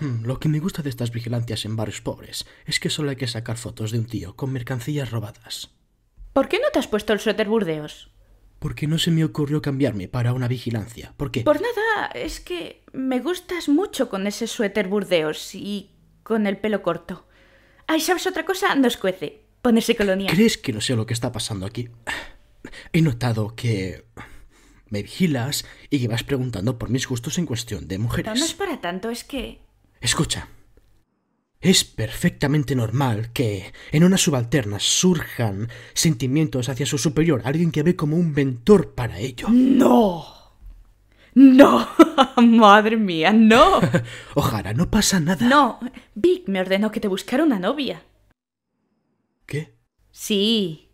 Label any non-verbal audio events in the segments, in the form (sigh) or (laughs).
Hmm, lo que me gusta de estas vigilancias en barrios pobres es que solo hay que sacar fotos de un tío con mercancías robadas. ¿Por qué no te has puesto el suéter burdeos? Porque no se me ocurrió cambiarme para una vigilancia. ¿Por qué? Por nada, es que me gustas mucho con ese suéter burdeos y con el pelo corto. Ay, ¿sabes otra cosa? No escuece. Ponerse colonia. ¿Crees que no sé lo que está pasando aquí? He notado que me vigilas y que vas preguntando por mis gustos en cuestión de mujeres. no es para tanto, es que Escucha. Es perfectamente normal que en una subalterna surjan sentimientos hacia su superior, alguien que ve como un mentor para ello. ¡No! ¡No! (laughs) ¡Madre mía, no! (laughs) Ojalá, no pasa nada. No, Vic me ordenó que te buscara una novia. ¿Qué? Sí.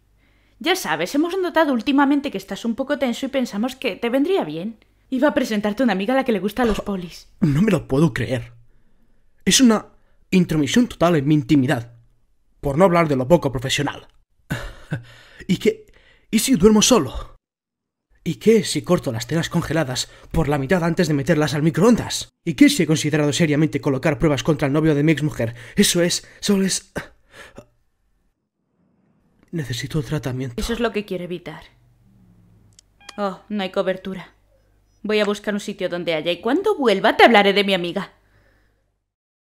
Ya sabes, hemos notado últimamente que estás un poco tenso y pensamos que te vendría bien. Iba a presentarte una amiga a la que le gustan los oh, polis. No me lo puedo creer. Es una intromisión total en mi intimidad, por no hablar de lo poco profesional. (sighs) ¿Y qué? ¿Y si duermo solo? ¿Y qué si corto las telas congeladas por la mitad antes de meterlas al microondas? ¿Y qué si he considerado seriamente colocar pruebas contra el novio de mi mujer. Eso es, solo es... (sighs) Necesito tratamiento. Eso es lo que quiero evitar. Oh, no hay cobertura. Voy a buscar un sitio donde haya y cuando vuelva te hablaré de mi amiga.